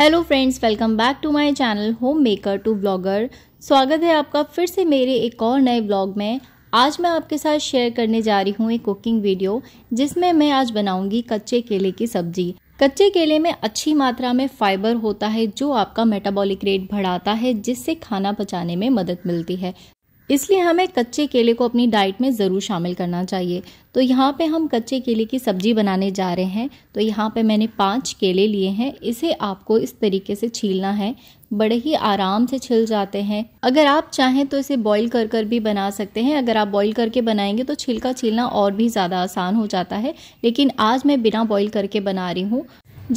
hello friends welcome back to my channel home maker to blogger स्वागत है आपका फिर से मेरे एक और नए ब्लॉग में आज मैं आपके साथ शेयर करने जा रही हूँ एक कुकिंग वीडियो जिसमें मैं आज बनाऊंगी कच्चे केले की सब्जी कच्चे केले में अच्छी मात्रा में फाइबर होता है जो आपका मेटाबॉलिक रेट बढ़ाता है जिससे खाना पचाने में मदद मिलती है इसलिए हमें कच्चे केले को अपनी डाइट में ज़रूर शामिल करना चाहिए तो यहाँ पे हम कच्चे केले की सब्जी बनाने जा रहे हैं तो यहाँ पे मैंने पांच केले लिए हैं इसे आपको इस तरीके से छीलना है बड़े ही आराम से छिल जाते हैं अगर आप चाहें तो इसे बॉईल कर कर भी बना सकते हैं अगर आप बॉईल करके बनाएंगे तो छिलका छीलना और भी ज़्यादा आसान हो जाता है लेकिन आज मैं बिना बॉईल करके बना रही हूँ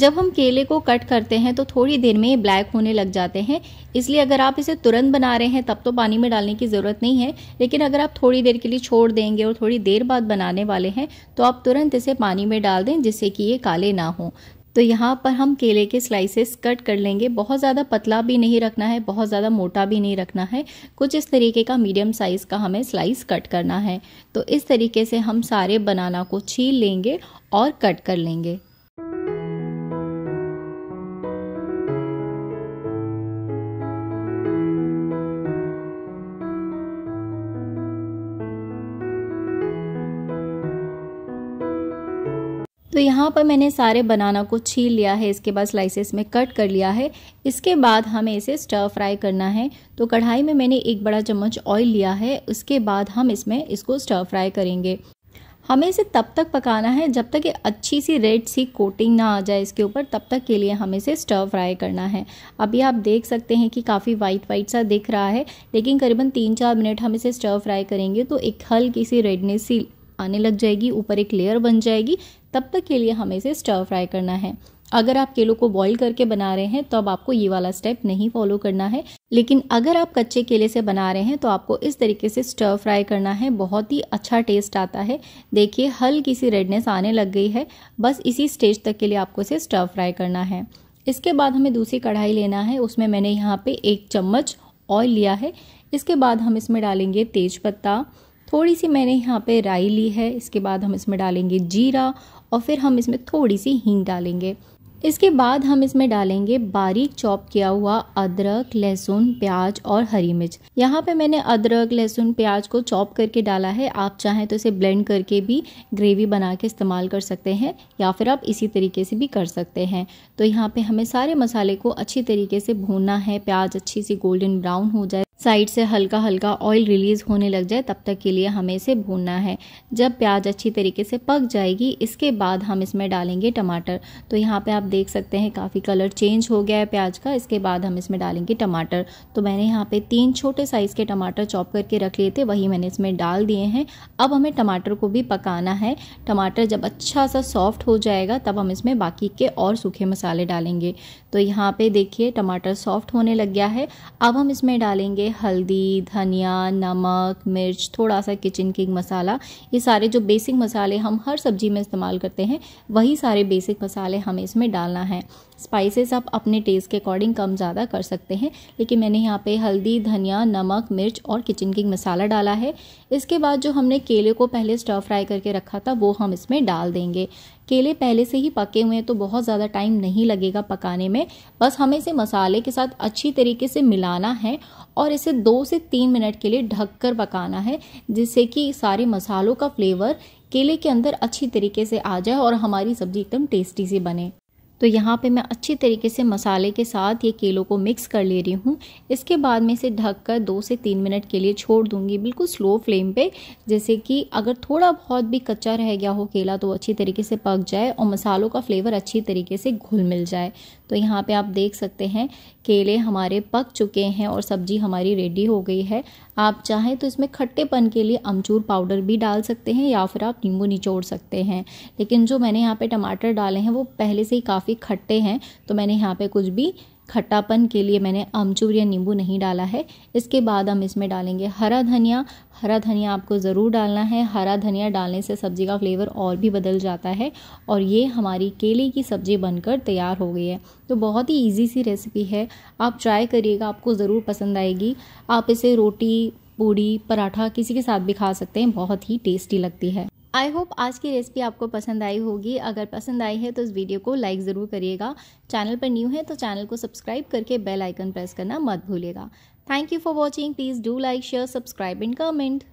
जब हम केले को कट करते हैं तो थोड़ी देर में ये ब्लैक होने लग जाते हैं इसलिए अगर आप इसे तुरंत बना रहे हैं तब तो पानी में डालने की ज़रूरत नहीं है लेकिन अगर आप थोड़ी देर के लिए छोड़ देंगे और थोड़ी देर बाद बनाने वाले हैं तो आप तुरंत इसे पानी में डाल दें जिससे कि ये काले ना हों तो यहाँ पर हम केले के स्लाइसेस कट कर लेंगे बहुत ज़्यादा पतला भी नहीं रखना है बहुत ज़्यादा मोटा भी नहीं रखना है कुछ इस तरीके का मीडियम साइज़ का हमें स्लाइस कट करना है तो इस तरीके से हम सारे बनाना को छील लेंगे और कट कर लेंगे तो यहाँ पर मैंने सारे बनाना को छील लिया है इसके बाद स्लाइसेस में कट कर लिया है इसके बाद हमें इसे स्टर फ्राई करना है तो कढ़ाई में मैंने एक बड़ा चम्मच ऑयल लिया है उसके बाद हम इसमें इसको स्टर फ्राई करेंगे हमें इसे तब तक पकाना है जब तक ये अच्छी सी रेड सी कोटिंग ना आ जाए इसके ऊपर तब तक के लिए हमें इसे स्टर फ्राई करना है अभी आप देख सकते हैं कि काफ़ी वाइट वाइट सा दिख रहा है लेकिन करीबन तीन चार मिनट हम इसे स्टर फ्राई करेंगे तो एक हल्की सी रेडनेस सी आने लग जाएगी ऊपर एक लेयर बन जाएगी तब तक के लिए हमें इसे स्टर फ्राई करना है अगर आप केलों को बॉईल करके बना रहे हैं तो अब आपको ये वाला स्टेप नहीं फॉलो करना है लेकिन अगर आप कच्चे केले से बना रहे हैं तो आपको इस तरीके से स्टर फ्राई करना है बहुत ही अच्छा टेस्ट आता है देखिए हल्की सी रेडनेस आने लग गई है बस इसी स्टेज तक के लिए आपको इसे स्टर फ्राई करना है इसके बाद हमें दूसरी कढ़ाई लेना है उसमें मैंने यहाँ पे एक चम्मच ऑयल लिया है इसके बाद हम इसमें डालेंगे तेज पत्ता थोड़ी सी मैंने यहाँ पे राई ली है इसके बाद हम इसमें डालेंगे जीरा और फिर हम इसमें थोड़ी सी हींग डालेंगे इसके बाद हम इसमें डालेंगे बारीक चॉप किया हुआ अदरक लहसुन प्याज और हरी मिर्च यहाँ पे मैंने अदरक लहसुन प्याज को चॉप करके डाला है आप चाहें तो इसे ब्लेंड करके भी ग्रेवी बना के इस्तेमाल कर सकते हैं या फिर आप इसी तरीके से भी कर सकते हैं तो यहाँ पे हमें सारे मसाले को अच्छी तरीके से भूनना है प्याज अच्छी सी गोल्डन ब्राउन हो जाए साइड से हल्का हल्का ऑयल रिलीज़ होने लग जाए तब तक के लिए हमें इसे भूनना है जब प्याज अच्छी तरीके से पक जाएगी इसके बाद हम इसमें डालेंगे टमाटर तो यहाँ पे आप देख सकते हैं काफ़ी कलर चेंज हो गया है प्याज का इसके बाद हम इसमें डालेंगे टमाटर तो मैंने यहाँ पे तीन छोटे साइज़ के टमाटर चॉप करके रख लिए थे वही मैंने इसमें डाल दिए हैं अब हमें टमाटर को भी पकाना है टमाटर जब अच्छा सा सॉफ्ट हो जाएगा तब हम इसमें बाकी के और सूखे मसाले डालेंगे तो यहाँ पर देखिए टमाटर सॉफ्ट होने लग गया है अब हम इसमें डालेंगे हल्दी धनिया नमक मिर्च थोड़ा सा किचन किंग मसाला ये सारे जो बेसिक मसाले हम हर सब्जी में इस्तेमाल करते हैं वही सारे बेसिक मसाले हमें इसमें डालना है स्पाइसेस आप अपने टेस्ट के अकॉर्डिंग कम ज़्यादा कर सकते हैं लेकिन मैंने यहाँ पे हल्दी धनिया नमक मिर्च और किचन किंग मसाला डाला है इसके बाद जो हमने केले को पहले स्टर फ्राई करके रखा था वो हम इसमें डाल देंगे केले पहले से ही पके हुए हैं तो बहुत ज़्यादा टाइम नहीं लगेगा पकाने में बस हमें इसे मसाले के साथ अच्छी तरीके से मिलाना है और इसे दो से तीन मिनट के लिए ढक कर पकाना है जिससे कि सारे मसालों का फ्लेवर केले के अंदर अच्छी तरीके से आ जाए और हमारी सब्ज़ी एकदम टेस्टी सी बने तो यहाँ पे मैं अच्छी तरीके से मसाले के साथ ये केलों को मिक्स कर ले रही हूँ इसके बाद में इसे ढक कर दो से तीन मिनट के लिए छोड़ दूँगी बिल्कुल स्लो फ्लेम पे जैसे कि अगर थोड़ा बहुत भी कच्चा रह गया हो केला तो अच्छी तरीके से पक जाए और मसालों का फ्लेवर अच्छी तरीके से घुल मिल जाए तो यहाँ पे आप देख सकते हैं केले हमारे पक चुके हैं और सब्जी हमारी रेडी हो गई है आप चाहें तो इसमें खट्टेपन के लिए अमचूर पाउडर भी डाल सकते हैं या फिर आप नींबू निचोड़ सकते हैं लेकिन जो मैंने यहाँ पे टमाटर डाले हैं वो पहले से ही काफ़ी खट्टे हैं तो मैंने यहाँ पे कुछ भी खट्टापन के लिए मैंने अमचूर या नींबू नहीं डाला है इसके बाद हम इसमें डालेंगे हरा धनिया हरा धनिया आपको ज़रूर डालना है हरा धनिया डालने से सब्ज़ी का फ्लेवर और भी बदल जाता है और ये हमारी केले की सब्ज़ी बनकर तैयार हो गई है तो बहुत ही ईजी सी रेसिपी है आप ट्राई करिएगा आपको ज़रूर पसंद आएगी आप इसे रोटी पूड़ी पराठा किसी के साथ भी खा सकते हैं बहुत ही टेस्टी लगती है आई होप आज की रेसिपी आपको पसंद आई होगी अगर पसंद आई है तो इस वीडियो को लाइक ज़रूर करिएगा चैनल पर न्यू है तो चैनल को सब्सक्राइब करके बेल आइकन प्रेस करना मत भूलिएगा thank you for watching please do like share subscribe and comment